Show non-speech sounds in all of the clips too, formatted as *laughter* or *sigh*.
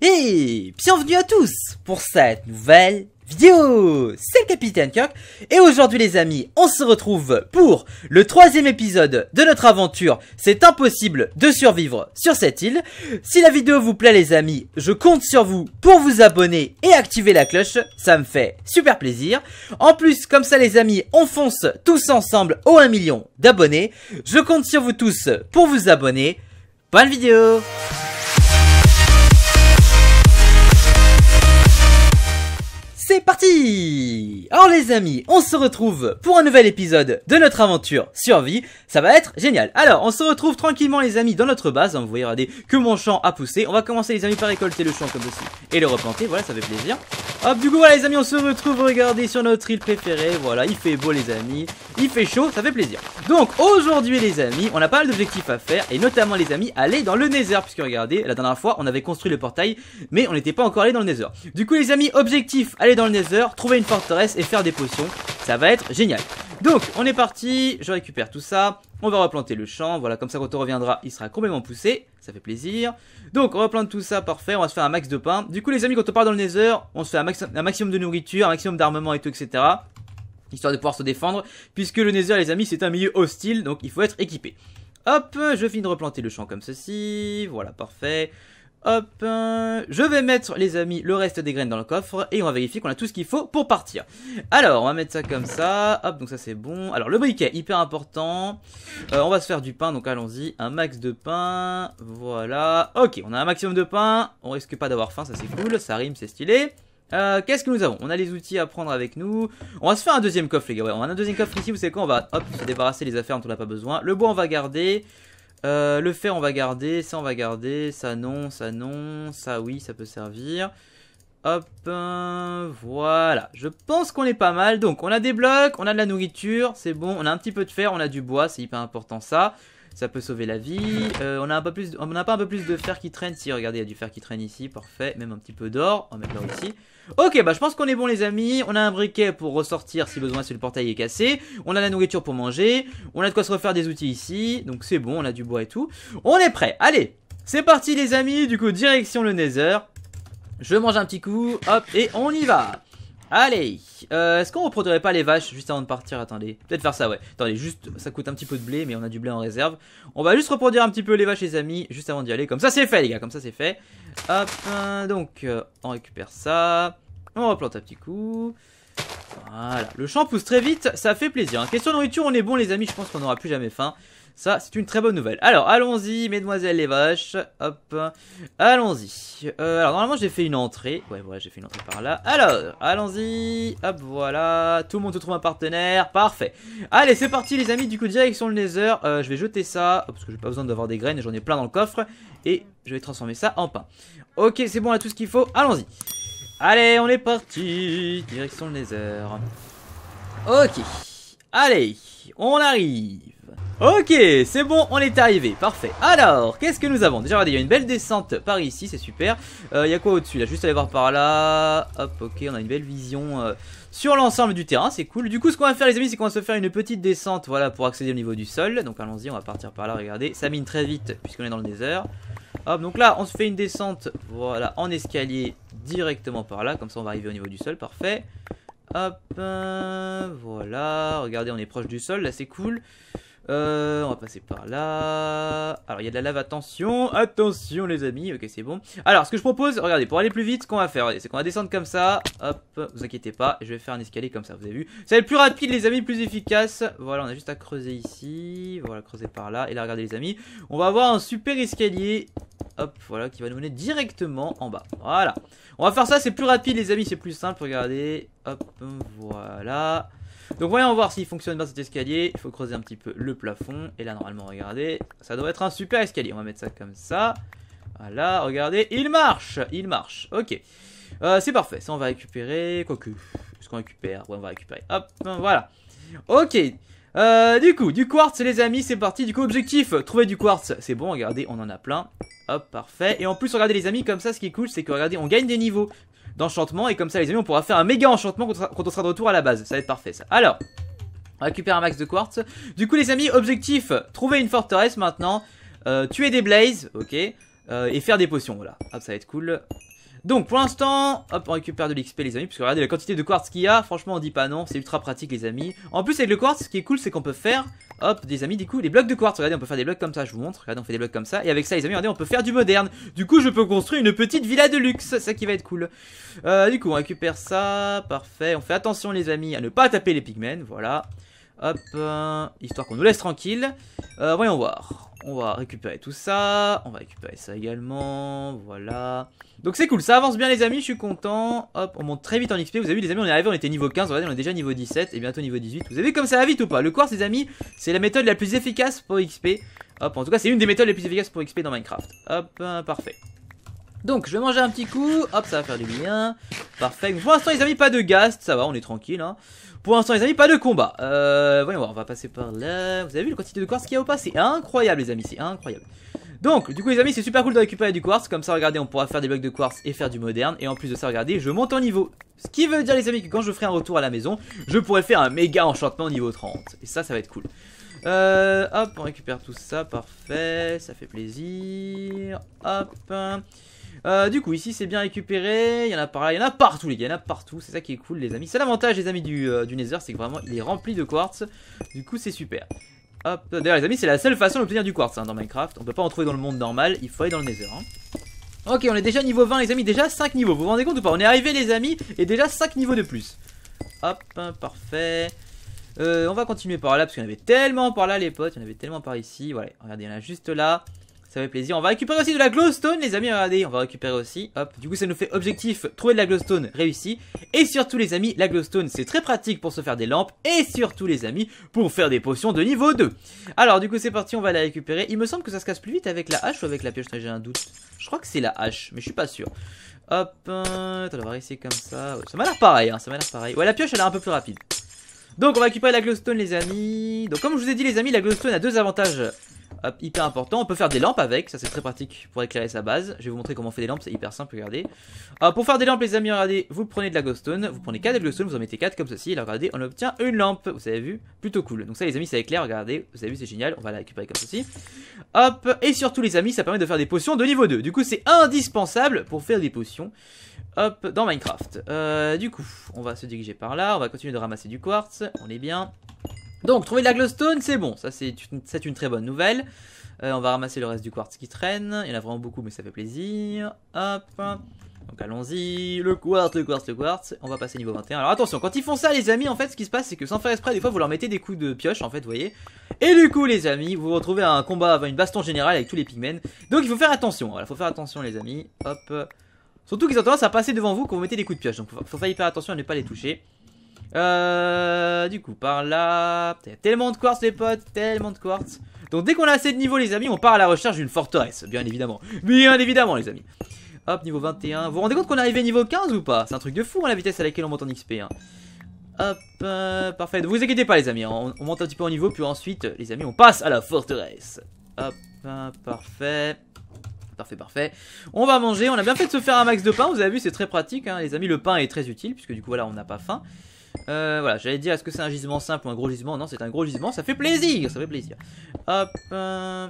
Et bienvenue à tous pour cette nouvelle vidéo C'est le Capitaine Kirk et aujourd'hui les amis, on se retrouve pour le troisième épisode de notre aventure C'est impossible de survivre sur cette île Si la vidéo vous plaît les amis, je compte sur vous pour vous abonner et activer la cloche, ça me fait super plaisir En plus, comme ça les amis, on fonce tous ensemble au 1 million d'abonnés Je compte sur vous tous pour vous abonner, bonne vidéo c'est parti Alors les amis, on se retrouve pour un nouvel épisode de notre aventure survie, ça va être génial Alors, on se retrouve tranquillement les amis dans notre base, hein, vous voyez, regardez, que mon champ a poussé, on va commencer les amis par récolter le champ comme ceci, et le replanter, voilà, ça fait plaisir Hop, du coup, voilà les amis, on se retrouve, regardez, sur notre île préférée, voilà, il fait beau les amis, il fait chaud, ça fait plaisir Donc, aujourd'hui les amis, on a pas mal d'objectifs à faire, et notamment les amis, aller dans le Nether, puisque regardez, la dernière fois, on avait construit le portail, mais on n'était pas encore allé dans le Nether Du coup les amis, objectif, aller dans le nether, trouver une forteresse et faire des potions. Ça va être génial. Donc, on est parti, je récupère tout ça, on va replanter le champ, voilà, comme ça quand on reviendra, il sera complètement poussé, ça fait plaisir. Donc, on replante tout ça, parfait, on va se faire un max de pain. Du coup, les amis, quand on part dans le nether, on se fait un, un maximum de nourriture, un maximum d'armement et tout, etc. Histoire de pouvoir se défendre, puisque le nether, les amis, c'est un milieu hostile, donc il faut être équipé. Hop, je finis de replanter le champ comme ceci, voilà, parfait. Hop, euh, je vais mettre, les amis, le reste des graines dans le coffre et on va vérifier qu'on a tout ce qu'il faut pour partir. Alors, on va mettre ça comme ça. Hop, donc ça c'est bon. Alors, le briquet, hyper important. Euh, on va se faire du pain, donc allons-y. Un max de pain. Voilà. Ok, on a un maximum de pain. On risque pas d'avoir faim, ça c'est cool. Ça rime, c'est stylé. Euh, qu'est-ce que nous avons On a les outils à prendre avec nous. On va se faire un deuxième coffre, les gars. on a un deuxième coffre ici. Vous savez quoi On va hop, se débarrasser les affaires dont on n'a pas besoin. Le bois, on va garder. Euh, le fer, on va garder. Ça, on va garder. Ça, non. Ça, non. Ça, oui, ça peut servir. Hop, euh, voilà. Je pense qu'on est pas mal. Donc, on a des blocs, on a de la nourriture, c'est bon. On a un petit peu de fer, on a du bois, c'est hyper important ça. Ça peut sauver la vie. Euh, on a un plus, on n'a pas un peu plus de fer qui traîne Si, regardez, il y a du fer qui traîne ici, parfait. Même un petit peu d'or, on va mettre l'or ici. Ok, bah je pense qu'on est bon les amis. On a un briquet pour ressortir si besoin si le portail est cassé. On a la nourriture pour manger. On a de quoi se refaire des outils ici. Donc c'est bon, on a du bois et tout. On est prêt. Allez, c'est parti les amis. Du coup, direction le Nether. Je mange un petit coup, hop, et on y va Allez, euh, est-ce qu'on reproduirait pas les vaches juste avant de partir Attendez, peut-être faire ça, ouais. Attendez, juste, ça coûte un petit peu de blé, mais on a du blé en réserve. On va juste reproduire un petit peu les vaches, les amis, juste avant d'y aller. Comme ça, c'est fait, les gars, comme ça, c'est fait. Hop, hein, donc, euh, on récupère ça. On replante un petit coup. Voilà, le champ pousse très vite, ça fait plaisir. Hein. question Question nourriture, on est bon, les amis, je pense qu'on n'aura plus jamais faim. Ça, c'est une très bonne nouvelle. Alors, allons-y, mesdemoiselles les vaches. Hop, allons-y. Euh, alors, normalement, j'ai fait une entrée. Ouais, ouais, j'ai fait une entrée par là. Alors, allons-y. Hop, voilà. Tout le monde se trouve un partenaire. Parfait. Allez, c'est parti, les amis. Du coup, direction le nether. Euh, je vais jeter ça, euh, parce que j'ai pas besoin d'avoir des graines. J'en ai plein dans le coffre. Et je vais transformer ça en pain. Ok, c'est bon, là tout ce qu'il faut. Allons-y. Allez, on est parti. Direction le nether. Ok. Allez, on arrive. Ok, c'est bon, on est arrivé, parfait. Alors, qu'est-ce que nous avons Déjà, regardez, il y a une belle descente par ici, c'est super. Euh, il y a quoi au-dessus Là, juste aller voir par là. Hop, ok, on a une belle vision euh, sur l'ensemble du terrain, c'est cool. Du coup, ce qu'on va faire, les amis, c'est qu'on va se faire une petite descente, voilà, pour accéder au niveau du sol. Donc, allons-y, on va partir par là, regardez. Ça mine très vite, puisqu'on est dans le désert. Hop, donc là, on se fait une descente, voilà, en escalier, directement par là. Comme ça, on va arriver au niveau du sol, parfait. Hop, euh, voilà, regardez, on est proche du sol, là, c'est cool. Euh, on va passer par là. Alors, il y a de la lave, attention, attention les amis, ok c'est bon. Alors, ce que je propose, regardez, pour aller plus vite, ce qu'on va faire, c'est qu'on va descendre comme ça, hop, vous inquiétez pas, je vais faire un escalier comme ça, vous avez vu. Ça va être plus rapide les amis, plus efficace. Voilà, on a juste à creuser ici, voilà, creuser par là, et là, regardez les amis, on va avoir un super escalier, hop, voilà, qui va nous mener directement en bas, voilà. On va faire ça, c'est plus rapide les amis, c'est plus simple, regardez, hop, voilà. Donc voyons voir s'il fonctionne bien cet escalier. Il faut creuser un petit peu le plafond. Et là, normalement, regardez, ça doit être un super escalier. On va mettre ça comme ça. Voilà, regardez, il marche Il marche, ok. Euh, c'est parfait, ça on va récupérer, quoique, ce qu'on récupère, ouais on va récupérer, hop, voilà. Ok, euh, du coup, du quartz les amis, c'est parti, du coup objectif, trouver du quartz, c'est bon, regardez, on en a plein, hop, parfait. Et en plus, regardez les amis, comme ça, ce qui est cool, c'est que regardez, on gagne des niveaux, d'enchantement. Et comme ça, les amis, on pourra faire un méga enchantement quand on sera de retour à la base. Ça va être parfait, ça. Alors, récupère un max de quartz. Du coup, les amis, objectif, trouver une forteresse maintenant. Euh, tuer des blazes, ok. Euh, et faire des potions, voilà. Hop, ça va être cool. Donc pour l'instant, hop, on récupère de l'XP les amis, parce que regardez la quantité de quartz qu'il y a, franchement on dit pas non, c'est ultra pratique les amis. En plus avec le quartz, ce qui est cool c'est qu'on peut faire, hop, des amis, du coup, les blocs de quartz, regardez, on peut faire des blocs comme ça, je vous montre, regardez, on fait des blocs comme ça, et avec ça les amis, regardez, on peut faire du moderne. Du coup, je peux construire une petite villa de luxe, ça qui va être cool. Euh, du coup, on récupère ça, parfait, on fait attention les amis à ne pas taper les pigmen, voilà. Hop, euh, histoire qu'on nous laisse tranquille. Euh, voyons voir. On va récupérer tout ça. On va récupérer ça également. Voilà. Donc c'est cool, ça avance bien les amis, je suis content. Hop, on monte très vite en XP. Vous avez vu les amis, on est arrivé, on était niveau 15, on est déjà niveau 17 et bientôt niveau 18. Vous avez vu comme ça va vite ou pas Le quartz les amis, c'est la méthode la plus efficace pour XP. Hop, en tout cas c'est une des méthodes les plus efficaces pour XP dans Minecraft. Hop, euh, parfait. Donc je vais manger un petit coup, hop ça va faire du bien, parfait. Pour l'instant les amis pas de gast, ça va on est tranquille hein. Pour l'instant, les amis, pas de combat. Euh, voyons voir, on va passer par là. Vous avez vu la quantité de quartz qu'il y a au passé C'est incroyable, les amis, c'est incroyable. Donc, du coup, les amis, c'est super cool de récupérer du quartz. Comme ça, regardez, on pourra faire des blocs de quartz et faire du moderne. Et en plus de ça, regardez, je monte en niveau. Ce qui veut dire, les amis, que quand je ferai un retour à la maison, je pourrai faire un méga enchantement niveau 30. Et ça, ça va être cool. Euh, hop, on récupère tout ça, parfait, ça fait plaisir. Hop. Euh, du coup, ici c'est bien récupéré. Il y en a par là, il y en a partout, les gars. Il y en a partout. C'est ça qui est cool, les amis. C'est l'avantage, les amis, euh, du, Nether. C'est que vraiment, il est rempli de quartz. Du coup, c'est super. Hop. D'ailleurs, les amis, c'est la seule façon d'obtenir du quartz hein, dans Minecraft. On peut pas en trouver dans le monde normal. Il faut aller dans le Nether. Hein. Ok, on est déjà niveau 20, les amis. Déjà 5 niveaux. Vous vous rendez compte ou pas On est arrivé, les amis, et déjà 5 niveaux de plus. Hop, hein, parfait. Euh, on va continuer par là parce qu'il y en avait tellement par là les potes, il y en avait tellement par ici. Voilà, regardez, il y en a juste là. Ça fait plaisir. On va récupérer aussi de la glowstone, les amis. Regardez, on va récupérer aussi. Hop. Du coup, ça nous fait objectif trouver de la glowstone réussi. Et surtout, les amis, la glowstone, c'est très pratique pour se faire des lampes. Et surtout, les amis, pour faire des potions de niveau 2. Alors, du coup, c'est parti. On va la récupérer. Il me semble que ça se casse plus vite avec la hache ou avec la pioche. J'ai un doute. Je crois que c'est la hache, mais je suis pas sûr. Hop. Euh, on va comme ça. ça m'a l'air pareil. Hein, ça m'a l'air pareil. Ouais, la pioche, elle est un peu plus rapide. Donc on va récupérer la glowstone les amis Donc comme je vous ai dit les amis la glowstone a deux avantages ah, hyper important. On peut faire des lampes avec, ça c'est très pratique pour éclairer sa base. Je vais vous montrer comment on fait des lampes, c'est hyper simple, regardez. Ah, pour faire des lampes, les amis, regardez, vous prenez de la glowstone, vous prenez 4 de glowstone, vous en mettez 4 comme ceci, et regardez, on obtient une lampe, vous avez vu, plutôt cool. Donc ça les amis, ça éclaire, regardez, vous avez vu, c'est génial, on va la récupérer comme ceci. Hop, et surtout les amis, ça permet de faire des potions de niveau 2. Du coup, c'est indispensable pour faire des potions. Hop, dans Minecraft. Euh, du coup, on va se diriger par là, on va continuer de ramasser du quartz, on est bien. Donc, trouver de la glowstone, c'est bon. Ça, c'est une, très bonne nouvelle. Euh, on va ramasser le reste du quartz qui traîne. Il y en a vraiment beaucoup, mais ça fait plaisir. Hop. Donc allons-y, le quartz, le quartz, le quartz, on va passer niveau 21. Alors attention, quand ils font ça les amis, en fait ce qui se passe c'est que sans faire exprès, des fois vous leur mettez des coups de pioche en fait, vous voyez. Et du coup les amis, vous vous retrouvez à un combat, une baston générale avec tous les pigmen. Donc il faut faire attention, voilà, faut faire attention les amis, hop. Surtout qu'ils ont tendance à passer devant vous quand vous mettez des coups de pioche, donc il faut faire hyper attention à ne pas les toucher. Euh, du coup, par là. Tellement de quartz, les potes, tellement de quartz. Donc, dès qu'on a assez de niveau les amis, on part à la recherche d'une forteresse, bien évidemment. Bien évidemment, les amis. Hop, niveau 21. Vous vous rendez compte qu'on est arrivé niveau 15 ou pas C'est un truc de fou, hein, la vitesse à laquelle on monte en XP. Hein. Hop, euh, parfait. Ne vous inquiétez pas, les amis. Hein. On, monte un petit peu en niveau, puis ensuite, les amis, on passe à la forteresse. Hop, parfait. Parfait, parfait. On va manger. On a bien fait de se faire un max de pain. Vous avez vu, c'est très pratique, les amis. Le pain est très utile, puisque du coup, voilà, on n'a pas faim. Euh, voilà, j'allais dire, est-ce que c'est un gisement simple ou un gros gisement Non, c'est un gros gisement, ça fait plaisir, ça fait plaisir. Hop, euh,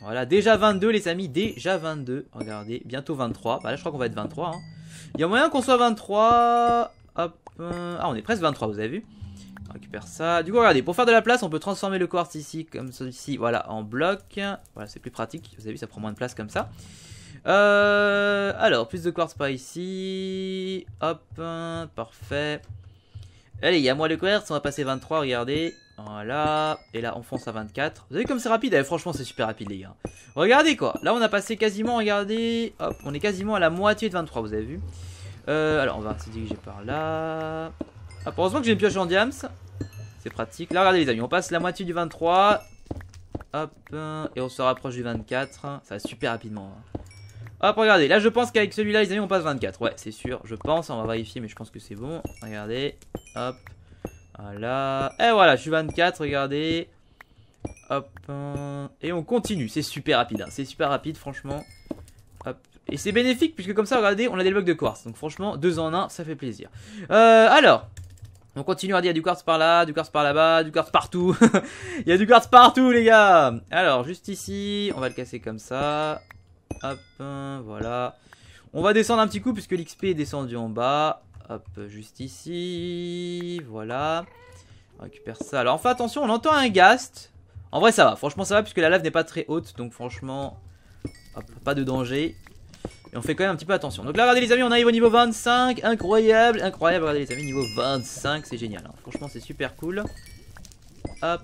voilà, déjà 22 les amis, déjà 22. Regardez, bientôt 23. Bah là, je crois qu'on va être 23. Hein. Il y a moyen qu'on soit 23. Hop, euh, ah, on est presque 23, vous avez vu on récupère ça. Du coup, regardez, pour faire de la place, on peut transformer le quartz ici, comme ceci, voilà, en bloc. Voilà, c'est plus pratique. Vous avez vu, ça prend moins de place comme ça. Euh, alors, plus de quartz par ici. Hop, euh, parfait. Allez, il y a moins de commerce, on va passer 23, regardez. Voilà, et là on fonce à 24. Vous avez comme c'est rapide eh, Franchement c'est super rapide les gars. Regardez quoi, là on a passé quasiment, regardez, hop, on est quasiment à la moitié de 23, vous avez vu. Euh, alors on va se diriger par là. Ah, heureusement que j'ai une pioche en diams, c'est pratique. Là regardez les amis, on passe la moitié du 23, hop, et on se rapproche du 24, ça va super rapidement. Hein. Hop, regardez, là je pense qu'avec celui-là, les amis, on passe 24. Ouais, c'est sûr, je pense, on va vérifier, mais je pense que c'est bon. Regardez, hop, voilà. Et voilà, je suis 24, regardez. Hop, euh, et on continue, c'est super rapide, hein. c'est super rapide, franchement. Hop. Et c'est bénéfique, puisque comme ça, regardez, on a des blocs de quartz. Donc franchement, deux en un, ça fait plaisir. Euh, alors, on continue à dire du quartz par là, du quartz par là-bas, du quartz partout. *laughs* Il y a du quartz partout, les gars Alors, juste ici, on va le casser comme ça. Hop, voilà. On va descendre un petit coup puisque l'XP est descendu en bas. Hop, juste ici. Voilà. On récupère ça. Alors, enfin, attention, on entend un gast. En vrai, ça va. Franchement, ça va puisque la lave n'est pas très haute. Donc, franchement, hop, pas de danger. Et on fait quand même un petit peu attention. Donc là, regardez les amis, on arrive au niveau 25. Incroyable, incroyable. Regardez les amis, niveau 25, c'est génial. Hein. Franchement, c'est super cool. Hop.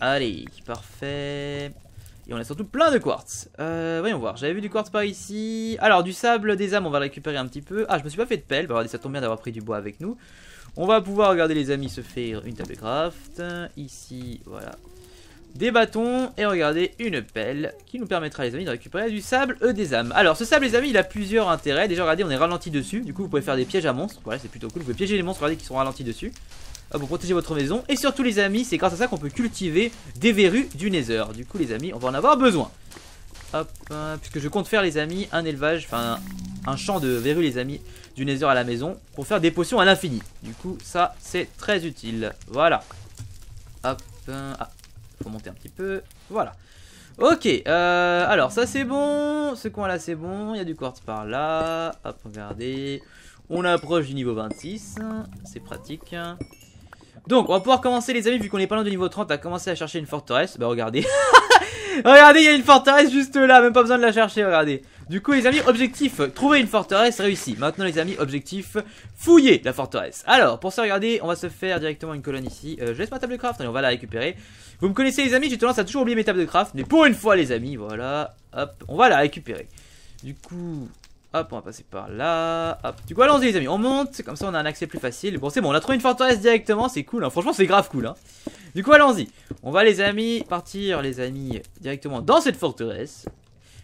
Allez, parfait. Et on a surtout plein de quartz. Euh, voyons voir, j'avais vu du quartz par ici. Alors, du sable, des âmes, on va récupérer un petit peu. Ah, je me suis pas fait de pelle. Bah, ça tombe bien d'avoir pris du bois avec nous. On va pouvoir, regarder les amis, se faire une table de craft. Ici, voilà. Des bâtons et regardez une pelle qui nous permettra les amis de récupérer du sable et euh, des âmes. Alors ce sable les amis il a plusieurs intérêts. Déjà regardez on est ralenti dessus. Du coup vous pouvez faire des pièges à monstres. Voilà c'est plutôt cool. Vous pouvez piéger les monstres regardez qui sont ralentis dessus. Ah, pour protéger votre maison. Et surtout les amis, c'est grâce à ça qu'on peut cultiver des verrues du nether. Du coup les amis, on va en avoir besoin. Hop, hein, puisque je compte faire les amis un élevage, enfin un champ de verrues les amis du nether à la maison pour faire des potions à l'infini. Du coup ça c'est très utile. Voilà. Hop, hein, ah, faut monter un petit peu. Voilà. Ok, euh, alors ça c'est bon, ce coin là c'est bon, il y a du quartz par là, hop regardez, on approche du niveau 26, c'est pratique. Donc, on va pouvoir commencer, les amis, vu qu'on est pas loin du niveau 30, à commencer à chercher une forteresse. Bah, regardez. *laughs* regardez, il y a une forteresse juste là, même pas besoin de la chercher, regardez. Du coup, les amis, objectif, trouver une forteresse réussi. Maintenant, les amis, objectif, fouiller la forteresse. Alors, pour ça, regardez, on va se faire directement une colonne ici. Euh, je laisse ma table de craft, on va la récupérer. Vous me connaissez, les amis, j'ai tendance à toujours oublier mes tables de craft, mais pour une fois, les amis, voilà, hop, on va la récupérer. Du coup, Hop, on va passer par là. Hop. Du coup, allons-y, les amis. On monte. Comme ça, on a un accès plus facile. Bon, c'est bon. On a trouvé une forteresse directement. C'est cool. Hein. Franchement, c'est grave cool. Hein. Du coup, allons-y. On va, les amis, partir, les amis, directement dans cette forteresse.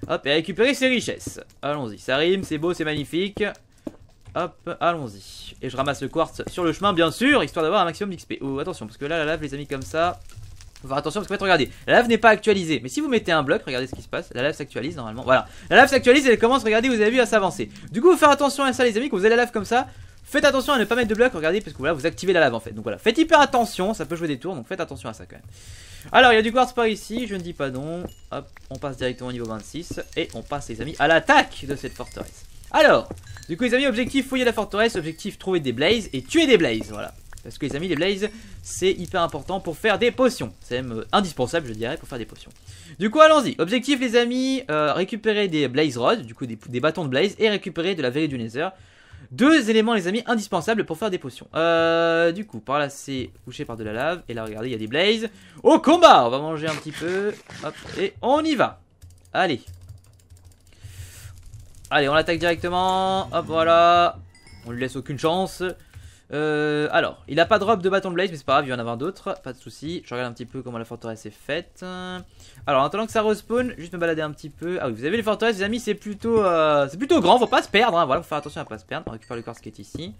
Hop, et récupérer ses richesses. Allons-y. Ça rime, c'est beau, c'est magnifique. Hop, allons-y. Et je ramasse le quartz sur le chemin, bien sûr, histoire d'avoir un maximum d'XP. Oh, attention, parce que là, la lave, les amis, comme ça, faut attention parce que en fait, regardez, la lave n'est pas actualisée. Mais si vous mettez un bloc, regardez ce qui se passe. La lave s'actualise normalement. Voilà. La lave s'actualise et elle commence, regardez, vous avez vu, à s'avancer. Du coup, faire attention à ça, les amis, quand vous avez la lave comme ça. Faites attention à ne pas mettre de bloc, regardez, parce que voilà, vous activez la lave en fait. Donc voilà, faites hyper attention, ça peut jouer des tours, donc faites attention à ça quand même. Alors, il y a du quartz par ici, je ne dis pas non. Hop, on passe directement au niveau 26. Et on passe, les amis, à l'attaque de cette forteresse. Alors, du coup, les amis, objectif fouiller la forteresse, objectif trouver des blazes et tuer des blazes, voilà. Parce que les amis, les blazes, c'est hyper important pour faire des potions. C'est même euh, indispensable, je dirais, pour faire des potions. Du coup, allons-y. Objectif, les amis, euh, récupérer des blaze rods, du coup des, bâtons de blaze, et récupérer de la vérité du nether. Deux éléments, les amis, indispensables pour faire des potions. Euh, du coup, par là, c'est couché par de la lave. Et là, regardez, il y a des blazes. Au combat On va manger un petit peu. Hop, et on y va. Allez. Allez, on l'attaque directement. Hop, voilà. On lui laisse aucune chance. Euh, alors, il a pas de de bâton blaze, mais c'est pas grave, il y en avoir d'autres, pas de souci. Je regarde un petit peu comment la forteresse est faite. Alors, en attendant que ça respawn, juste me balader un petit peu. Ah oui, vous avez les forteresses, les amis, c'est plutôt, euh, c'est plutôt grand, faut pas se perdre. Hein. Voilà, faut faire attention à pas se perdre. On récupère le corps qui est ici.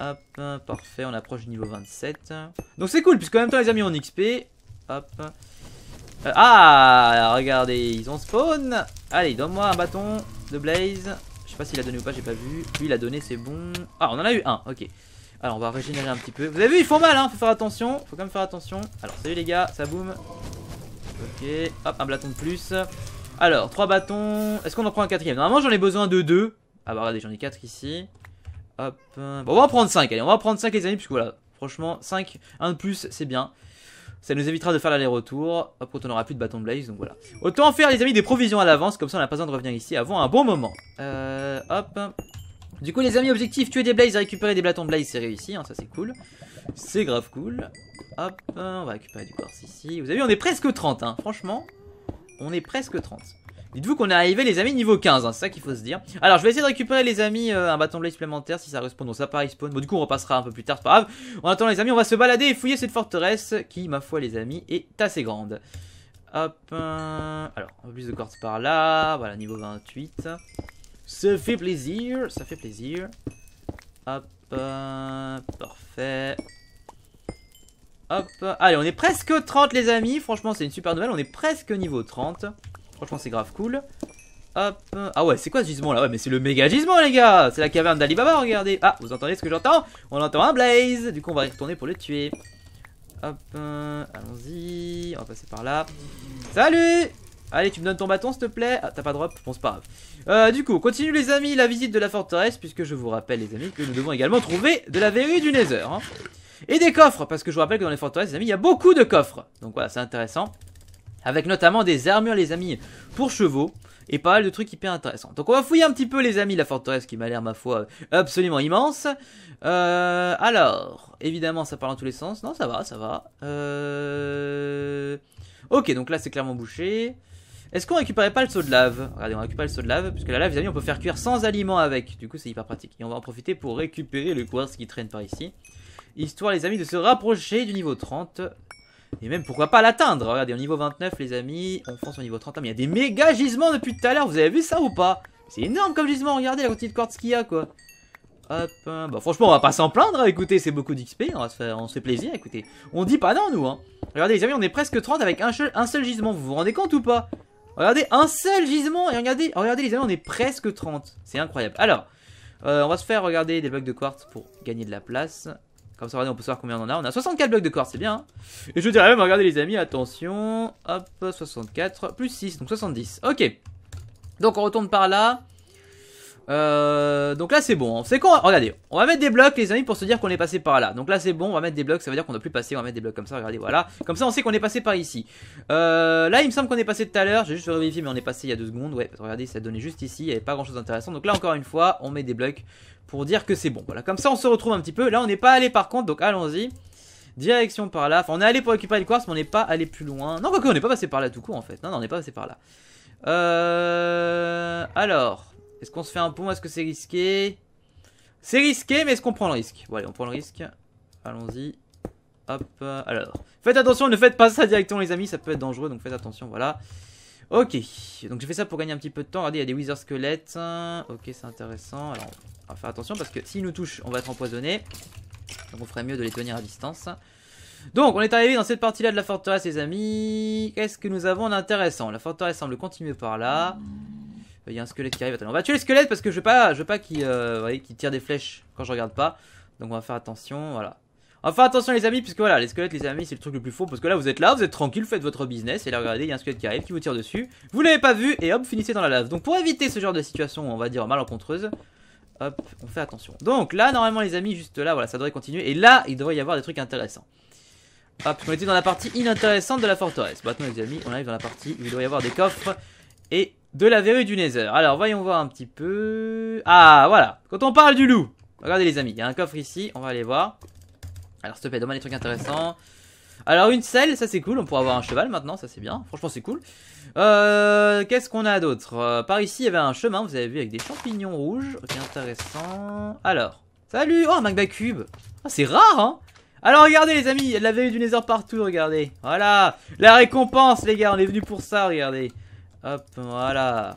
Hop, hein, parfait, on approche du niveau 27. Donc c'est cool, puisqu'en même temps, les amis, on XP. Hop. Euh, ah, regardez, ils ont spawn. Allez, donne-moi un bâton de blaze. Je sais pas s'il a donné ou pas, j'ai pas vu. Lui, il a donné, c'est bon. Ah, on en a eu un, ok. Alors, on va régénérer un petit peu. Vous avez vu, ils font mal, hein, faut faire attention. Faut quand même faire attention. Alors, salut les gars, ça boum. Ok, hop, un bâton de plus. Alors, trois bâtons. Est-ce qu'on en prend un quatrième Normalement, j'en ai besoin de deux. Ah bah regardez, j'en ai quatre ici. Hop. Bon, on va en prendre cinq allez, on va en prendre cinq les amis, puisque voilà, franchement, 5, un de plus, c'est bien. Ça nous évitera de faire l'aller-retour. Hop, quand on aura plus de bâtons de blaze, donc voilà. Autant faire, les amis, des provisions à l'avance, comme ça on n'a pas besoin de revenir ici avant un bon moment. Euh, hop. Du coup, les amis, objectif, tuer des blazes, récupérer des bâtons de blaze, c'est réussi, hein, ça c'est cool. C'est grave cool. Hop, on va récupérer du corps ici. Vous avez vu, on est presque 30, hein, franchement. On est presque 30. Dites-vous qu'on est arrivé, les amis, niveau 15, hein, c'est ça qu'il faut se dire. Alors, je vais essayer de récupérer, les amis, euh, un bâton de supplémentaire si ça respawn. Non, ça pas spawn. Bon, du coup, on repassera un peu plus tard, c'est pas grave. On attend les amis, on va se balader et fouiller cette forteresse qui, ma foi, les amis, est assez grande. Hop. Euh, alors, un peu plus de cordes par là. Voilà, niveau 28. Ça fait plaisir, ça fait plaisir. Hop. Euh, parfait. Hop. Allez, on est presque 30, les amis. Franchement, c'est une super nouvelle. On est presque niveau 30. Franchement, c'est grave cool. Hop. Ah ouais, c'est quoi ce gisement là Ouais, mais c'est le méga gisement, les gars C'est la caverne d'Alibaba, regardez Ah, vous entendez ce que j'entends On entend un Blaze Du coup, on va y retourner pour le tuer. Hop. Euh, allons-y. On va passer par là. Salut Allez, tu me donnes ton bâton, s'il te plaît. Ah, t'as pas de drop Bon, c'est pas grave. Euh, du coup, continue, les amis, la visite de la forteresse, puisque je vous rappelle, les amis, que nous devons également trouver de la verrue du Nether. Hein. Et des coffres, parce que je vous rappelle que dans les forteresses, les amis, il y a beaucoup de coffres. Donc voilà, c'est intéressant. Avec notamment des armures, les amis, pour chevaux. Et pas mal de trucs hyper intéressants. Donc on va fouiller un petit peu, les amis, la forteresse qui m'a l'air, ma foi, absolument immense. Euh, alors, évidemment, ça parle dans tous les sens. Non, ça va, ça va. Euh, ok, donc là, c'est clairement bouché. Est-ce qu'on récupérait pas le seau de lave Regardez, on récupère le seau de lave, puisque la lave, les amis, on peut faire cuire sans aliments avec. Du coup, c'est hyper pratique. Et on va en profiter pour récupérer le quartz qui traîne par ici. Histoire, les amis, de se rapprocher du niveau 30. Et même, pourquoi pas l'atteindre Regardez, au niveau 29, les amis, on fonce au niveau 30. Mais il y a des méga gisements depuis tout à l'heure, vous avez vu ça ou pas C'est énorme comme gisement, regardez la quantité de quartz qu'il y a, quoi. Hop, hein, bah franchement, on va pas s'en plaindre, hein, écoutez, c'est beaucoup d'XP, on, se fait plaisir, écoutez. On dit pas non, nous, hein. Regardez, les amis, on est presque 30 avec un, seul gisement, vous vous rendez compte ou pas Regardez, un seul gisement, et regardez, regardez, les amis, on est presque 30. C'est incroyable. Alors, euh, on va se faire regarder des blocs de quartz pour gagner de la place. Comme ça, on peut savoir combien on en a. On a 64 blocs de corps c'est bien. Hein. Et je dirais même, regardez les amis, attention. Hop, 64 plus 6, donc 70. Ok. Donc on retourne par là. Euh, donc là c'est bon, hein. c'est con, regardez, on va mettre des blocs les amis pour se dire qu'on est passé par là Donc là c'est bon, on va mettre des blocs, ça veut dire qu'on n'a plus passé, on va mettre des blocs comme ça, regardez, voilà Comme ça on sait qu'on est passé par ici euh, Là il me semble qu'on est passé tout à l'heure, j'ai juste vérifié mais on est passé il y a deux secondes Ouais, regardez ça donnait juste ici, il n'y avait pas grand chose d'intéressant Donc là encore une fois, on met des blocs pour dire que c'est bon Voilà, comme ça on se retrouve un petit peu, là on n'est pas allé par contre, donc allons-y Direction par là, enfin on est allé pour récupérer le quartz mais on n'est pas allé plus loin Non quoi on n'est pas passé par là tout court en fait, non non on n'est pas passé par là euh, Alors est-ce qu'on se fait un pont Est-ce que c'est risqué C'est risqué, mais est-ce qu'on prend le risque Bon, allez, on prend le risque. Allons-y. Hop, alors. Faites attention, ne faites pas ça directement, les amis. Ça peut être dangereux, donc faites attention, voilà. Ok, donc je fais ça pour gagner un petit peu de temps. Regardez, il y a des wizards squelettes. Ok, c'est intéressant. Alors, on va faire attention parce que s'ils nous touchent, on va être empoisonné. Donc on ferait mieux de les tenir à distance. Donc, on est arrivé dans cette partie-là de la forteresse, les amis. Qu'est-ce que nous avons d'intéressant La forteresse semble continuer par là. Il y a un squelette qui arrive. on va tuer les squelettes parce que je veux pas, je veux pas qu'ils euh, des flèches quand je regarde pas. Donc on va faire attention, voilà. On va faire attention les amis, puisque voilà, les squelettes les amis c'est le truc le plus faux. Parce que là vous êtes là, vous êtes tranquille, faites votre business. Et là regardez, il y a un squelette qui arrive, qui vous tire dessus. Vous l'avez pas vu et hop, finissez dans la lave. Donc pour éviter ce genre de situation, on va dire malencontreuse. Hop, on fait attention. Donc là normalement les amis, juste là, voilà, ça devrait continuer. Et là, il devrait y avoir des trucs intéressants. Hop, on était dans la partie inintéressante de la forteresse. Maintenant les amis, on arrive dans la partie où il devrait y avoir des coffres. Et de la verrue du Nether. Alors, voyons voir un petit peu. Ah, voilà. Quand on parle du loup. Regardez les amis, il y a un coffre ici, on va aller voir. Alors, s'il te plaît, donne-moi des trucs intéressants. Alors, une selle, ça c'est cool, on pourra avoir un cheval maintenant, ça c'est bien. Franchement, c'est cool. Euh, Qu'est-ce qu'on a d'autre euh, Par ici, il y avait un chemin, vous avez vu, avec des champignons rouges. Ok, intéressant. Alors, salut Oh, un cube ah, c'est rare, hein alors regardez les amis, il y a de la verrue du Nether partout, regardez. Voilà, la récompense les gars, on est venu pour ça, regardez. Hop, voilà.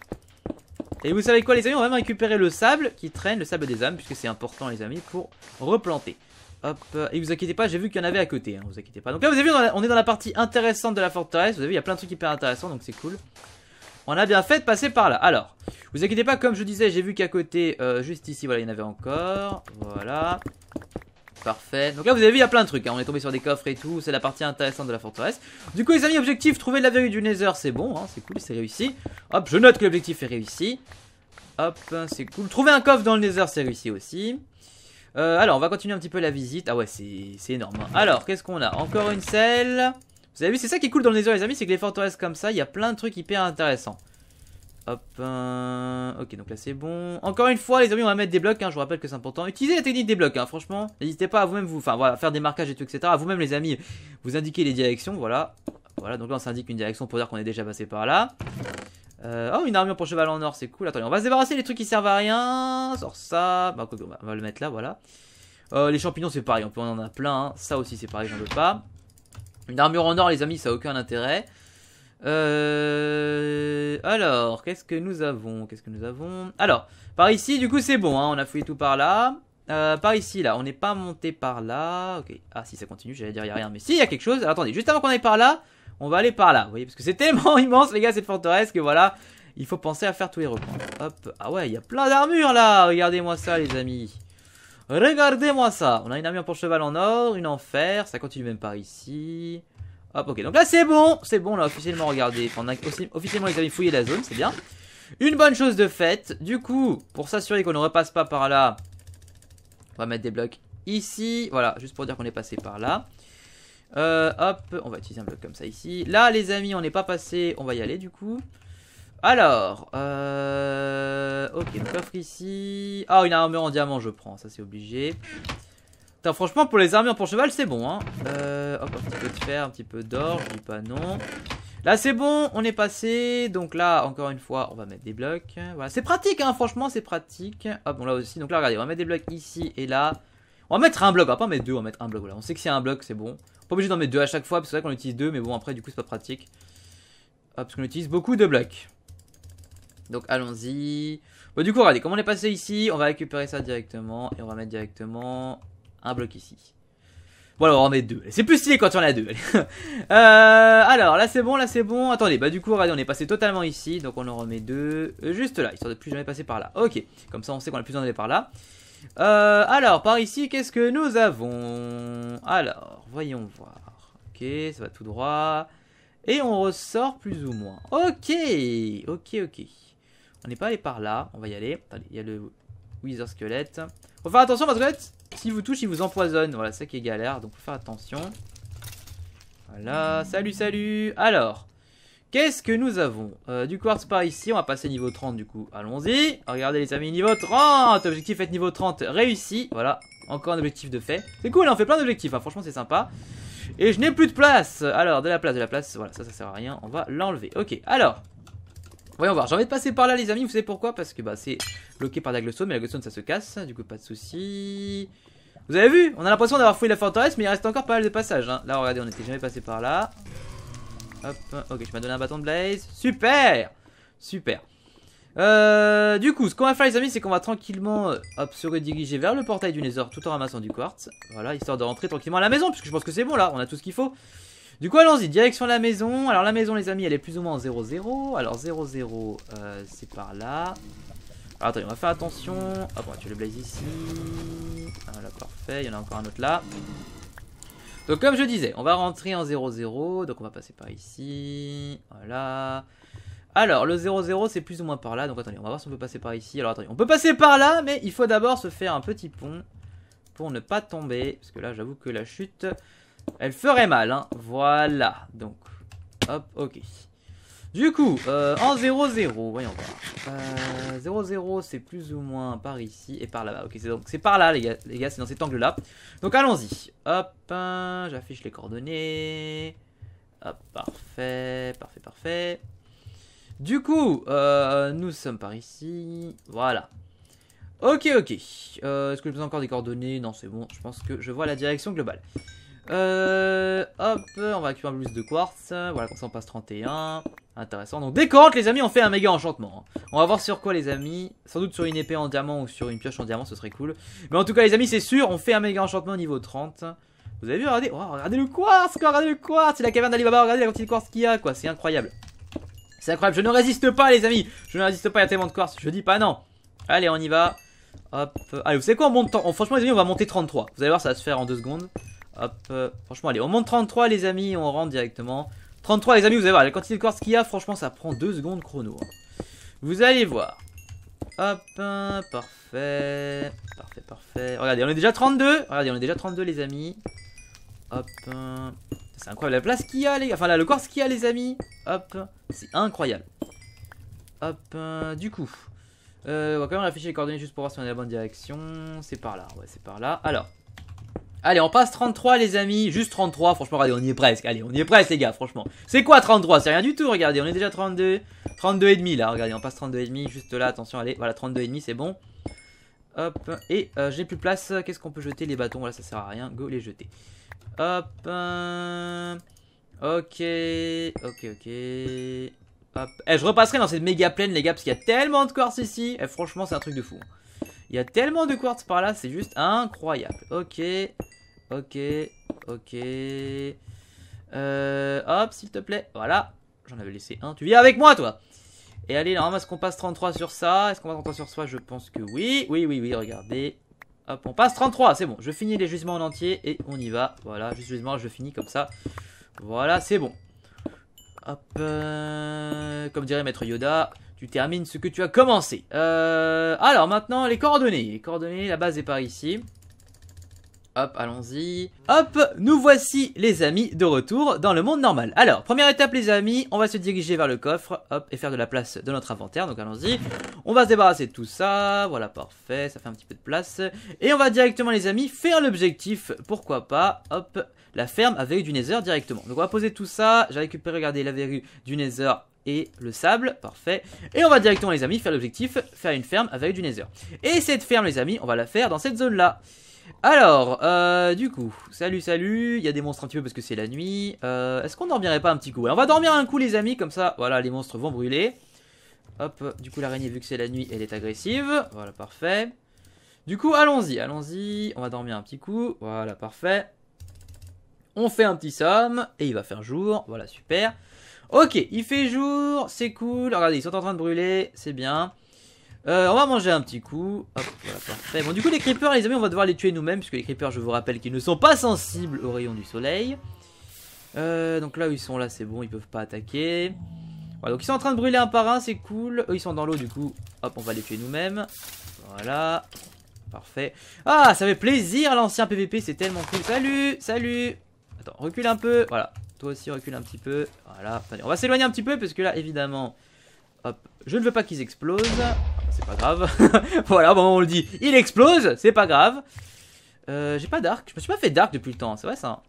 Et vous savez quoi les amis, on va même récupérer le sable qui traîne, le sable des âmes, puisque c'est important les amis, pour replanter. Hop, euh, et vous inquiétez pas, j'ai vu qu'il y en avait à côté, hein, vous inquiétez pas. Donc là vous avez vu, on est dans la partie intéressante de la forteresse, vous avez vu, il y a plein de trucs hyper intéressants, donc c'est cool. On a bien fait de passer par là. Alors, vous inquiétez pas, comme je disais, j'ai vu qu'à côté, euh, juste ici, voilà, il y en avait encore. Voilà. Parfait. Donc là, vous avez vu, il y a plein de trucs. Hein. On est tombé sur des coffres et tout. C'est la partie intéressante de la forteresse. Du coup, les amis, objectif trouver la verrue du Nether. C'est bon, hein. c'est cool, c'est réussi. Hop, je note que l'objectif est réussi. Hop, c'est cool. Trouver un coffre dans le Nether, c'est réussi aussi. Euh, alors, on va continuer un petit peu la visite. Ah ouais, c'est énorme. Hein. Alors, qu'est-ce qu'on a Encore une selle. Vous avez vu, c'est ça qui est cool dans le Nether, les amis, c'est que les forteresses comme ça, il y a plein de trucs hyper intéressants. Hop, euh, ok, donc là c'est bon. Encore une fois, les amis, on va mettre des blocs, hein. je vous rappelle que c'est important. Utilisez la technique des blocs, hein. franchement. N'hésitez pas à vous-même, vous... enfin voilà, faire des marquages et tout, etc. À vous-même, les amis, vous indiquez les directions, voilà. Voilà, donc là on s'indique une direction pour dire qu'on est déjà passé par là. Euh, oh, une armure pour cheval en or, c'est cool. Attendez, on va se débarrasser des trucs qui servent à rien. sort ça, bah, on va le mettre là, voilà. Euh, les champignons, c'est pareil, on, en a plein. Hein. Ça aussi, c'est pareil, j'en veux pas. Une armure en or, les amis, ça a aucun intérêt. Euh, alors, qu'est-ce que nous avons Qu'est-ce que nous avons Alors, par ici, du coup, c'est bon. Hein, on a fouillé tout par là. Euh, par ici, là, on n'est pas monté par là. Ah, si ça continue, j'allais dire il a rien. Mais si, il y a quelque chose. attendez, juste avant qu'on aille par là, on va aller par là. Vous voyez, parce que c'est tellement *laughs* immense, les gars, cette forteresse que voilà, il faut penser à faire tous les repos Hop. Ah ouais, il y a plein d'armures là. Regardez-moi ça, les amis. Regardez-moi ça. On a une armure pour cheval en or, une en fer. Ça continue même par ici. Hop, ok. Donc là, c'est bon. C'est bon, là officiellement regardé. Enfin, on a fouillé la zone, c'est bien. Une bonne chose de faite. Du coup, pour s'assurer qu'on ne repasse pas par là, on va mettre des blocs ici. Voilà, juste pour dire qu'on est passé par là. Euh, hop, on va utiliser un bloc comme ça ici. Là, les amis, on n'est pas passé. On va y aller, du coup. Alors, euh... ok, coffre ici. Ah, une armure en diamant, je prends, ça c'est obligé. Attends, franchement, pour les armures pour cheval, c'est bon, hein. Euh, hop, un petit peu de fer, un petit peu d'or, je dis pas non. Là, c'est bon, on est passé. Donc là, encore une fois, on va mettre des blocs. Voilà, c'est pratique, hein, franchement, c'est pratique. Hop, ah, bon, là aussi. Donc là, regardez, on va mettre des blocs ici et là. On va mettre un bloc, on va pas mettre deux, on mettre un bloc. Voilà. On sait que c'est un bloc, c'est bon. Pas obligé d'en mettre deux à chaque fois, parce que c'est vrai qu'on utilise deux, mais bon, après, du coup, c'est pas pratique. Hop, ah, parce qu'on utilise beaucoup de blocs. Donc allons-y. Bon, du coup, regardez, comme on est passé ici, on va récupérer ça directement. Et on va mettre directement un bloc ici. Bon on en met deux. C'est plus stylé quand en a deux. *laughs* euh, alors là c'est bon, là c'est bon. Attendez, bah du coup on est passé totalement ici. Donc on en remet deux. Euh, juste là, histoire de plus jamais passer par là. Ok, comme ça on sait qu'on a plus besoin d'aller par là. Euh, alors par ici, qu'est-ce que nous avons Alors, voyons voir. Ok, ça va tout droit. Et on ressort plus ou moins. Ok, ok, ok. On n'est pas allé par là. On va y aller. il y a le Wither Squelette. Faut faire attention parce squelette s'il vous touche, il vous empoisonne. Voilà, ça qui est galère, donc faut faire attention. Voilà, salut, salut Alors, qu'est-ce que nous avons euh, Du quartz par ici, on va passer niveau 30 du coup. Allons-y Regardez les amis, niveau 30 Objectif est niveau 30, réussi. Voilà, encore un objectif de fait. C'est cool, hein, on fait plein d'objectifs, hein. franchement c'est sympa. Et je n'ai plus de place Alors, de la place, de la place, voilà, ça, ça sert à rien, on va l'enlever. Ok, alors... Voyons voir, j'ai envie de passer par là les amis, vous savez pourquoi Parce que bah c'est bloqué par la glowstone, mais la glowstone ça se casse, hein. du coup pas de souci. Vous avez vu On a l'impression d'avoir fouillé la forteresse, mais il reste encore pas mal de passages. Hein. Là regardez, on était jamais passé par là. Hop, ok, je m'ai donné un bâton de blaze. Super Super. Euh, du coup, ce qu'on va faire les amis, c'est qu'on va tranquillement euh, hop, se rediriger vers le portail du Nether tout en ramassant du quartz. Voilà, histoire de rentrer tranquillement à la maison, puisque je pense que c'est bon là, on a tout ce qu'il faut. Du coup, allons-y, direction la maison. Alors, la maison, les amis, elle est plus ou moins en 0-0. Alors, 0-0, euh, c'est par là. Alors, attendez, on va faire attention. Ah on va tuer le blaze ici. Voilà, ah, parfait. Il y en a encore un autre là. Donc, comme je disais, on va rentrer en 0-0. Donc, on va passer par ici. Voilà. Alors, le 0-0, c'est plus ou moins par là. Donc, attendez, on va voir si on peut passer par ici. Alors, attendez, on peut passer par là, mais il faut d'abord se faire un petit pont pour ne pas tomber. Parce que là, j'avoue que la chute elle ferait mal, hein. Voilà. Donc, hop, ok. Du coup, euh, en 0-0, voyons voir. 0-0, euh, c'est plus ou moins par ici et par là-bas. Ok, c'est donc c'est par là, les gars, les gars c'est dans cet angle-là. Donc allons-y. Hop, hein, j'affiche les coordonnées. Hop, parfait, parfait, parfait. Du coup, euh, nous sommes par ici. Voilà. Ok, ok. Est-ce que je veux encore des coordonnées Non, c'est bon. Je pense que je vois la direction globale. Euh, hop, on va récupérer plus de quartz. Voilà, comme ça on passe 31. Intéressant. Donc décorante les amis, on fait un méga enchantement. Hein. On va voir sur quoi les amis. Sans doute sur une épée en diamant ou sur une pioche en diamant, ce serait cool. Mais en tout cas les amis, c'est sûr, on fait un méga enchantement niveau 30. Vous avez vu, regardez, oh, le quartz, regardez le quartz, c'est la caverne d'Alibaba, regardez la quantité quartz qu'il y a, quoi, c'est incroyable. C'est incroyable, je ne résiste pas les amis, je ne résiste pas, il y a tellement de quartz, je dis pas non. Allez, on y va. Hop, allez, vous savez quoi, on monte, franchement les amis, on va monter 33. Vous allez voir, ça va se faire en 2 secondes. Hop, euh, franchement, allez, on monte 33, les amis, on rentre directement. 33, les amis, vous allez voir, la quantité de quartz qu'il y a, franchement, ça prend 2 secondes chrono. Hein. Vous allez voir. Hop, hein, parfait. Parfait, parfait. Regardez, on est déjà 32. Regardez, on est déjà 32, les amis. Hop. Hein. C'est incroyable la place qu'il y a, les Enfin, là, le quartz qu'il y a, les amis. Hop. C'est incroyable. Hop. Du coup, euh, on va quand même afficher les coordonnées juste pour voir si on est dans la bonne direction. C'est par là. Ouais, c'est par là. Alors. Allez, on passe 33, les amis. Juste 33. Franchement, regardez, on y est presque. Allez, on y est presque, les gars, franchement. C'est quoi 33 C'est rien du tout, regardez. On est déjà 32. 32 et demi, là. Regardez, on passe 32 et demi. Juste là, attention, allez. Voilà, 32 et demi, c'est bon. Hop. Et euh, j'ai plus de place. Qu'est-ce qu'on peut jeter Les bâtons, voilà, ça sert à rien. Go les jeter. Hop. Euh, ok. Ok, ok. Hop. Eh, je repasserai dans cette méga plaine, les gars, parce qu'il y a tellement de quartz ici. Eh, franchement, c'est un truc de fou. Hein. Il y a tellement de quartz par là, c'est juste incroyable. Ok, Ok, ok. Euh, hop, s'il te plaît. Voilà. J'en avais laissé un. Tu viens avec moi, toi Et allez, on est-ce qu'on passe 33 sur ça Est-ce qu'on va 33 sur soi Je pense que oui. Oui, oui, oui, regardez. Hop, on passe 33. C'est bon. Je finis les jugements en entier et on y va. Voilà, juste je finis comme ça. Voilà, c'est bon. Hop. Euh, comme dirait Maître Yoda, tu termines ce que tu as commencé. Euh, alors, maintenant, les coordonnées. Les coordonnées, la base est par ici. Hop, allons-y. Hop, nous voici les amis de retour dans le monde normal. Alors, première étape les amis, on va se diriger vers le coffre, hop, et faire de la place de notre inventaire, donc allons-y. On va se débarrasser de tout ça, voilà, parfait, ça fait un petit peu de place. Et on va directement les amis faire l'objectif, pourquoi pas, hop, la ferme avec du nether directement. Donc on va poser tout ça, j'ai récupéré, regardez, la verrue du nether et le sable, parfait. Et on va directement les amis faire l'objectif, faire une ferme avec du nether. Et cette ferme les amis, on va la faire dans cette zone là. Alors, euh, du coup, salut, salut. Il y a des monstres un petit peu parce que c'est la nuit. Euh, est-ce qu'on dormirait pas un petit coup On va dormir un coup, les amis, comme ça, voilà, les monstres vont brûler. Hop, du coup, l'araignée, vu que c'est la nuit, elle est agressive. Voilà, parfait. Du coup, allons-y, allons-y. On va dormir un petit coup. Voilà, parfait. On fait un petit somme et il va faire jour. Voilà, super. Ok, il fait jour, c'est cool. Regardez, ils sont en train de brûler, c'est bien. Euh, on va manger un petit coup. Hop, voilà, parfait. Bon, du coup, les creepers, les amis, on va devoir les tuer nous-mêmes, puisque les creepers, je vous rappelle qu'ils ne sont pas sensibles aux rayons du soleil. Euh, donc là où ils sont, là, c'est bon, ils peuvent pas attaquer. Voilà, donc ils sont en train de brûler un par un, c'est cool. Eux, ils sont dans l'eau, du coup, hop, on va les tuer nous-mêmes. Voilà, parfait. Ah, ça fait plaisir, l'ancien PVP, c'est tellement cool. Salut, salut. Attends, recule un peu, voilà. Toi aussi, recule un petit peu. Voilà, on va s'éloigner un petit peu, parce que là, évidemment... Hop. Je ne veux pas qu'ils explosent. C'est pas grave. *laughs* voilà, bon, on le dit. Il explose, c'est pas grave. Euh, j'ai pas d'arc. Je me suis pas fait d'arc depuis le temps, c'est vrai ça.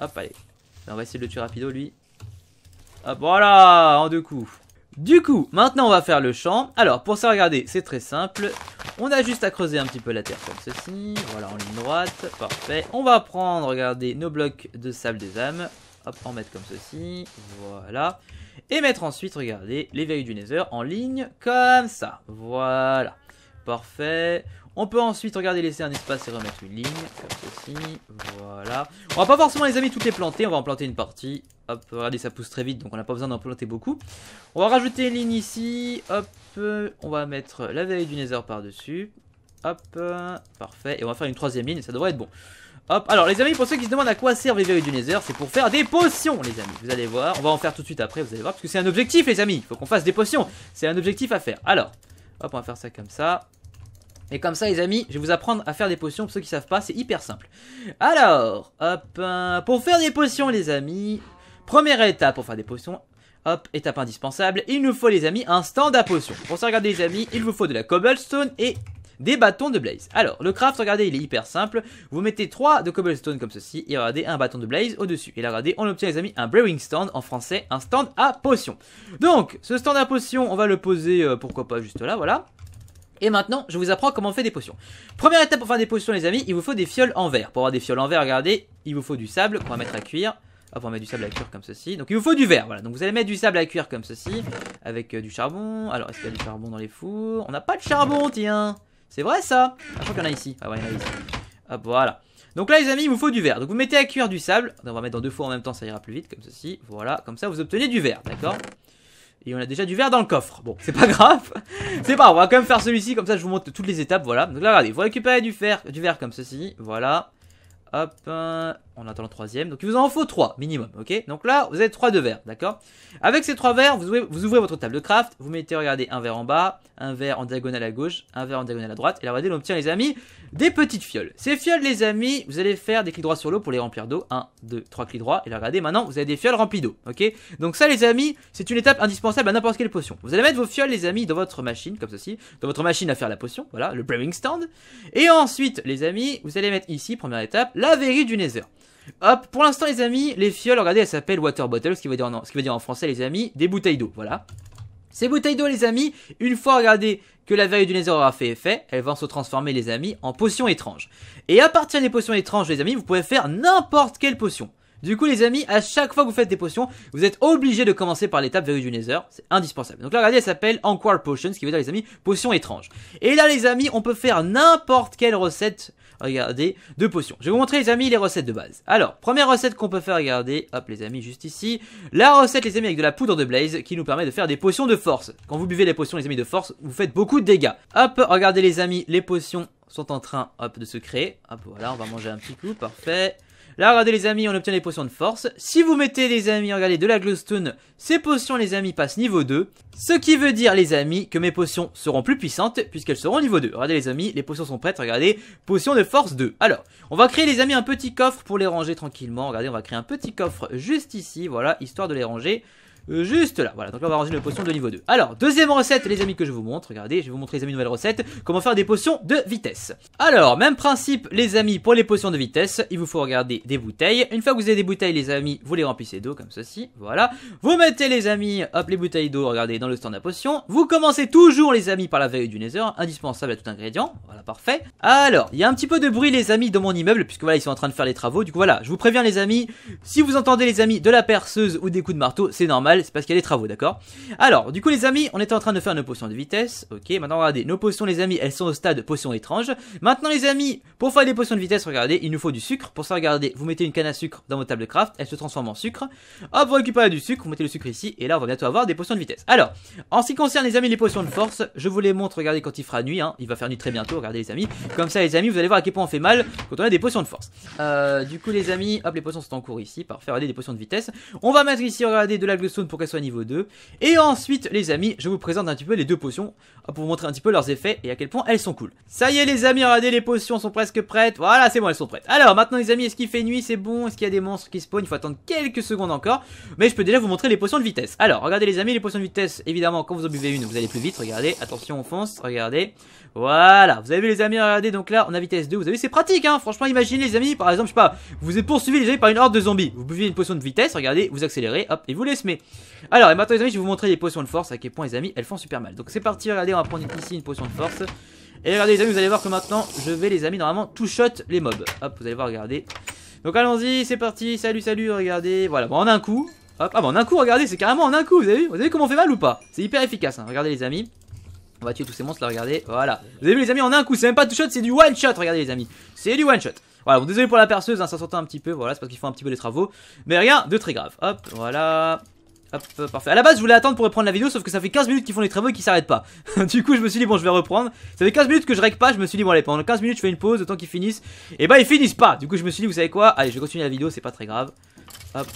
Hop, allez. on va essayer de le tuer rapido, lui. Hop, voilà, en deux coups. Du coup, maintenant on va faire le champ. Alors, pour ça, regardez, c'est très simple. On a juste à creuser un petit peu la terre comme ceci. Voilà, en ligne droite. Parfait. On va prendre, regardez, nos blocs de sable des âmes. Hop, en mettre comme ceci. Voilà. Et mettre ensuite, regardez, les du Nether en ligne, comme ça. Voilà. Parfait. On peut ensuite, regarder laisser un espace et remettre une ligne, comme ceci, voilà. On va pas forcément, les amis, toutes les planter, on va en planter une partie. Hop, regardez, ça pousse très vite, donc on n'a pas besoin d'en planter beaucoup. On va rajouter une ligne ici, hop, on va mettre la veille du nether par-dessus. Hop, parfait, et on va faire une troisième ligne, ça devrait être bon. Hop, alors les amis, pour ceux qui se demandent à quoi servent les du Nether, c'est pour faire des potions, les amis. Vous allez voir, on va en faire tout de suite après, vous allez voir, parce que c'est un objectif, les amis. Il faut qu'on fasse des potions, c'est un objectif à faire. Alors, hop, on va faire ça comme ça. Et comme ça, les amis, je vais vous apprendre à faire des potions. Pour ceux qui savent pas, c'est hyper simple. Alors, hop, euh, pour faire des potions, les amis, première étape pour faire des potions, Hop, étape indispensable, il nous faut les amis un stand à potions. Pour ça, regardez les amis, il vous faut de la cobblestone et des bâtons de blaze. Alors, le craft, regardez, il est hyper simple. Vous mettez 3 de cobblestone comme ceci, et regardez, un bâton de blaze au-dessus. Et là, regardez, on obtient, les amis, un brewing stand, en français, un stand à potions Donc, ce stand à potion, on va le poser, euh, pourquoi pas, juste là, voilà. Et maintenant, je vous apprends comment on fait des potions. Première étape pour faire des potions, les amis, il vous faut des fioles en verre. Pour avoir des fioles en verre, regardez, il vous faut du sable qu'on va mettre à cuire. Ah, pour mettre du sable à cuire comme ceci. Donc il vous faut du verre, voilà. Donc vous allez mettre du sable à cuire comme ceci, avec euh, du charbon. Alors, est-ce qu'il y a du charbon dans les fours On n'a pas de charbon, tiens c'est vrai ça ah, Je crois qu'il y en a ici. Ah ouais, il y en a ici. Hop, voilà. Donc là, les amis, il vous faut du verre. Donc vous mettez à cuire du sable. On va mettre dans deux fois en même temps, ça ira plus vite, comme ceci. Voilà, comme ça, vous obtenez du verre, d'accord et on a déjà du verre dans le coffre. Bon, c'est pas *laughs* grave. c'est pas, on va quand même faire celui-ci, comme ça je vous montre toutes les étapes, voilà. Donc là, regardez, vous récupérez du du verre comme ceci, voilà. Hop, euh, on attend le troisième. Donc il vous en faut trois minimum, ok Donc là, vous avez trois de verre, d'accord Avec ces trois verres, vous ouvrez, votre table de craft, vous mettez, regardez, un verre en bas, un verre en diagonale à gauche, un verre en diagonale à droite, et là, regardez, on obtient, les amis, des petites fioles. Ces fioles, les amis, vous allez faire des clics droits sur l'eau pour les remplir d'eau. 1, 2, 3 clics droits, et là, regardez, maintenant, vous avez des fioles remplies d'eau, ok Donc ça, les amis, c'est une étape indispensable à n'importe quelle potion. Vous allez mettre vos fioles, les amis, dans votre machine, comme ceci, dans votre machine à faire la potion, voilà, le brewing stand. Et ensuite, les amis, vous allez mettre ici, première étape, la verrie du nether. Hop, pour l'instant les amis, les fioles, regardez, elles s'appellent water bottles, ce qui veut dire en, français les amis, des bouteilles d'eau, voilà. Ces bouteilles d'eau les amis, une fois regardez que la veille du nether aura fait effet, elles vont se transformer les amis en potions étranges. Et à partir des potions étranges les amis, vous pouvez faire n'importe quelle potion. Du coup les amis, à chaque fois que vous faites des potions, vous êtes obligé de commencer par l'étape verrue du Nether, c'est indispensable. Donc là regardez, elle s'appelle Encore Potion, ce qui veut dire les amis, potions étrange. Et là les amis, on peut faire n'importe quelle recette regardez, deux potions. Je vais vous montrer les amis les recettes de base. Alors, première recette qu'on peut faire, regardez, hop les amis, juste ici. La recette les amis avec de la poudre de blaze qui nous permet de faire des potions de force. Quand vous buvez les potions les amis de force, vous faites beaucoup de dégâts. Hop, regardez les amis, les potions sont en train hop, de se créer. Hop, voilà, on va manger un petit coup, parfait. Là, regardez les amis, on obtient des potions de force. Si vous mettez, les amis, regardez, de la glowstone, ces potions, les amis, passent niveau 2. Ce qui veut dire, les amis, que mes potions seront plus puissantes, puisqu'elles seront niveau 2. Regardez, les amis, les potions sont prêtes, regardez, potions de force 2. Alors, on va créer, les amis, un petit coffre pour les ranger tranquillement. Regardez, on va créer un petit coffre juste ici, voilà, histoire de les ranger. Euh, juste là, voilà. Donc là, on va ranger nos potions de niveau 2. Alors, deuxième recette, les amis, que je vous montre. Regardez, je vais vous montrer, les amis, une nouvelle recette. Comment faire des potions de vitesse. Alors, même principe, les amis, pour les potions de vitesse, il vous faut regarder des bouteilles. Une fois que vous avez des bouteilles, les amis, vous les remplissez d'eau, comme ceci. Voilà. Vous mettez, les amis, hop, les bouteilles d'eau, regardez, dans le stand à potions. Vous commencez toujours, les amis, par la veille du nether, indispensable à tout ingrédient. Voilà, parfait. Alors, il y a un petit peu de bruit, les amis, dans mon immeuble, puisque voilà, ils sont en train de faire les travaux. Du coup, voilà, je vous préviens, les amis, si vous entendez, les amis, de la perceuse ou des coups de marteau, c'est normal c'est parce qu'il y a des travaux, d'accord Alors, du coup, les amis, on était en train de faire nos potions de vitesse. Ok, maintenant, regardez, nos potions, les amis, elles sont au stade potions étrange. Maintenant, les amis, pour faire des potions de vitesse, regardez, il nous faut du sucre. Pour ça, regardez, vous mettez une canne à sucre dans votre table de craft, elle se transforme en sucre. Hop, vous récupérez du sucre, vous mettez le sucre ici, et là, on va bientôt avoir des potions de vitesse. Alors, en ce qui concerne, les amis, les potions de force, je vous les montre, regardez, quand il fera nuit, hein. il va faire nuit très bientôt, regardez, les amis. Comme ça, les amis, vous allez voir à quel point on fait mal quand on a des potions de force. Euh, du coup, les amis, hop, les potions sont en cours ici, parfait, regardez, des potions de vitesse. On va mettre ici, regardez, de la pour qu'elle soit niveau 2. Et ensuite, les amis, je vous présente un petit peu les deux potions hein, pour vous montrer un petit peu leurs effets et à quel point elles sont cool. Ça y est, les amis, regardez, les potions sont presque prêtes. Voilà, c'est bon, elles sont prêtes. Alors, maintenant, les amis, est-ce qu'il fait nuit C'est bon Est-ce qu'il y a des monstres qui spawnent Il faut attendre quelques secondes encore. Mais je peux déjà vous montrer les potions de vitesse. Alors, regardez, les amis, les potions de vitesse, évidemment, quand vous en buvez une, vous allez plus vite. Regardez, attention, on fonce. Regardez. Voilà, vous avez vu, les amis, regardez, donc là, on a vitesse 2. Vous avez vu, c'est pratique, hein. Franchement, imaginez, les amis, par exemple, je sais pas, vous êtes poursuivi, les amis, par une horde de zombies. Vous buvez une potion de vitesse, regardez, vous accélérez, hop, et vous les alors, et maintenant, les amis, je vais vous montrer les potions de force, à quel point, les amis, elles font super mal. Donc, c'est parti, regardez, on va prendre ici une potion de force. Et regardez, les amis, vous allez voir que maintenant, je vais, les amis, normalement, tout shot les mobs. Hop, vous allez voir, regardez. Donc, allons-y, c'est parti, salut, salut, regardez. Voilà, bon, en un coup. Hop, ah, bon, en un coup, regardez, c'est carrément en un coup, vous avez vu Vous avez vu comment on fait mal ou pas C'est hyper efficace, hein. regardez, les amis. On va tuer tous ces monstres là, regardez. Voilà. Vous avez vu les amis, en un coup, c'est même pas tout shot, c'est du one shot, regardez les amis. C'est du one shot. Voilà, bon désolé pour la perceuse, hein, ça s'entend un petit peu, voilà, c'est parce qu'ils font un petit peu les travaux. Mais rien de très grave. Hop, voilà. Hop, ah, parfait. À la base, je voulais attendre pour reprendre la vidéo, sauf que ça fait 15 minutes qu'ils font les travaux et qu'ils s'arrêtent pas. *laughs* du coup, je me suis dit, bon, je vais reprendre. Ça fait 15 minutes que je règle pas, je me suis dit, bon, allez, pendant 15 minutes, je fais une pause, autant qu'ils finissent. Et bah, ils finissent pas. Du coup, je me suis dit, vous savez quoi Allez, je vais continuer la vidéo, c'est pas très grave. Hop.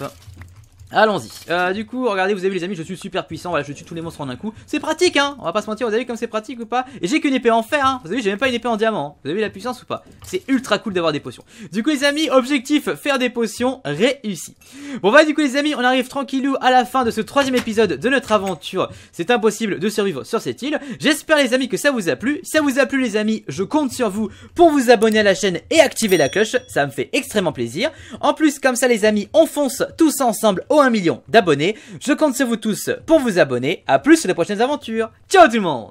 Allons-y. Euh, du coup, regardez, vous avez vu les amis, je suis super puissant, voilà, je tue tous les monstres en un coup. C'est pratique, hein On va pas se mentir, vous avez vu comme c'est pratique ou pas Et j'ai qu'une épée en fer, hein Vous avez vu, j'ai même pas une épée en diamant. Hein. Vous avez vu la puissance ou pas C'est ultra cool d'avoir des potions. Du coup, les amis, objectif, faire des potions, réussi. Bon, bah du coup, les amis, on arrive tranquillou à la fin de ce troisième épisode de notre aventure. C'est impossible de survivre sur cette île. J'espère, les amis, que ça vous a plu. Si ça vous a plu, les amis, je compte sur vous pour vous abonner à la chaîne et activer la cloche. Ça me fait extrêmement plaisir. En plus, comme ça, les amis, on fonce tous ensemble 1 million d'abonnés. Je compte sur vous tous pour vous abonner. À plus sur les prochaines aventures. Ciao tout le monde